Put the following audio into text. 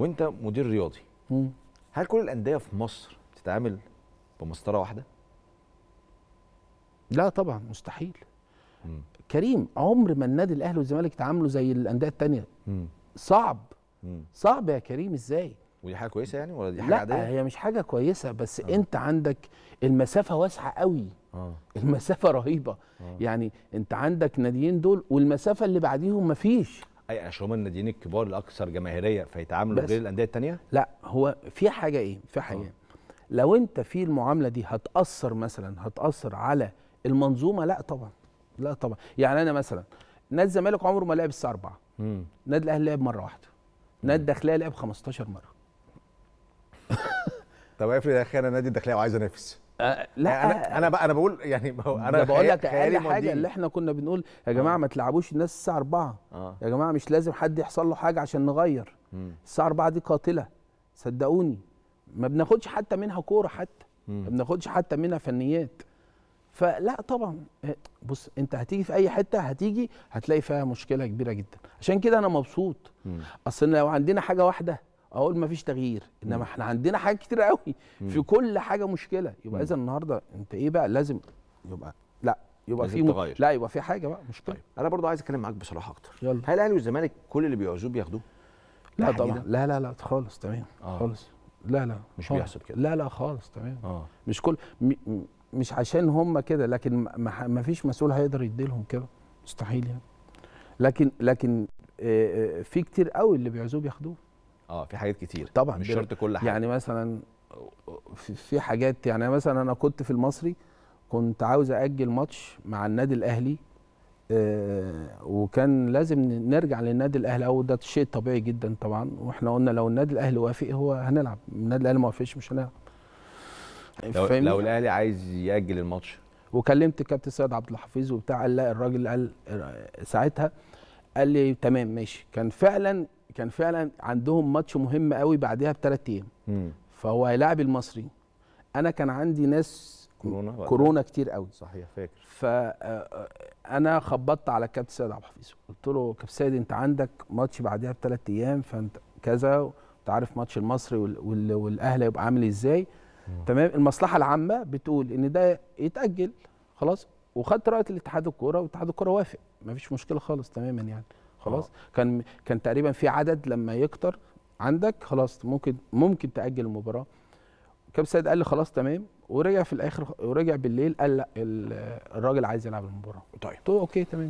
وانت مدير رياضي هل كل الانديه في مصر بتتعامل بمسطره واحده لا طبعا مستحيل مم. كريم عمر ما النادي الاهلي والزمالك اتعاملوا زي الانديه الثانيه صعب مم. صعب يا كريم ازاي ودي حاجه كويسه يعني ولا دي حاجه لا عاديه لا هي مش حاجه كويسه بس آه. انت عندك المسافه واسعه قوي آه. المسافه رهيبه آه. يعني انت عندك ناديين دول والمسافه اللي بعديهم مفيش اي اشهر الناديين الكبار الاكثر جماهيريه فيتعاملوا غير الانديه الثانيه لا هو في حاجه ايه في حاجه أوه. إيه؟ لو انت في المعامله دي هتاثر مثلا هتاثر على المنظومه لا طبعا لا طبعا يعني انا مثلا نادي الزمالك عمره ما لعب الساعه 4 نادي الاهلي لعب مره واحده نادي الداخليه لعب 15 مره طب افرض يا اخي انا نادي الداخليه وعايز انافس آه، لا يعني انا آه، انا بقى انا بقول يعني انا بقول لك اقل حاجه اللي احنا كنا بنقول يا جماعه آه. ما تلعبوش الناس الساعه 4 آه. يا جماعه مش لازم حد يحصل له حاجه عشان نغير مم. الساعه 4 دي قاتله صدقوني ما بناخدش حتى منها كوره حتى ما بناخدش حتى منها فنيات فلا طبعا آه، بص انت هتيجي في اي حته هتيجي هتلاقي فيها مشكله كبيره جدا عشان كده انا مبسوط اصل لو عندنا حاجه واحده اقول ما فيش تغيير انما احنا عندنا حاجات كتير قوي في كل حاجه مشكله يبقى اذا النهارده انت ايه بقى لازم يبقى لا يبقى في تغير. لا يبقى في حاجه بقى مشكله طيب. انا برضو عايز اتكلم معاك بصراحه اكتر يلا. هل الاهلي والزمالك كل اللي بيعوزوه بياخدوه لا طبعا لا لا لا خالص تمام آه. خالص لا لا مش خالص. بيحصل كده لا لا خالص تمام آه. مش كل م... مش عشان هم كده لكن ما... ما فيش مسؤول هيقدر يديلهم كده مستحيل يعني لكن لكن آه، آه، في كتير قوي اللي بيعوزوه بياخدوه اه في حاجات كتير طبعا مش شرط كل حاجه يعني مثلا في حاجات يعني مثلا انا كنت في المصري كنت عاوز اجل ماتش مع النادي الاهلي آه، وكان لازم نرجع للنادي الاهلي او ده شيء طبيعي جدا طبعا واحنا قلنا لو النادي الاهلي وافق هو هنلعب النادي الاهلي ما وافقش مش هنلعب لو, لو الاهلي عايز ياجل الماتش وكلمت كابتن سيد عبد الحفيظ وبتاع قال لا الراجل قال ساعتها قال لي تمام ماشي كان فعلا كان فعلا عندهم ماتش مهم قوي بعدها بثلاث ايام فهو هيلاعب المصري انا كان عندي ناس كورونا بقى. كورونا كتير قوي صحيح فاكر ف آه، آه، انا خبطت على الكابتن سيد عبد الحفيظ قلت له كابتن سيد انت عندك ماتش بعدها بثلاث ايام فانت كذا انت عارف ماتش المصري وال... والاهلي هيبقى عامل ازاي تمام المصلحه العامه بتقول ان ده يتاجل خلاص وخدت رايه الاتحاد الكوره واتحاد الكوره وافق مفيش مشكله خالص تماما يعني خلاص آه. كان كان تقريبا في عدد لما يكتر عندك خلاص ممكن ممكن تاجل المباراه كاب سيد قال لي خلاص تمام ورجع في الاخر ورجع بالليل قال لا الراجل عايز يلعب المباراه طيب قلت اوكي تمام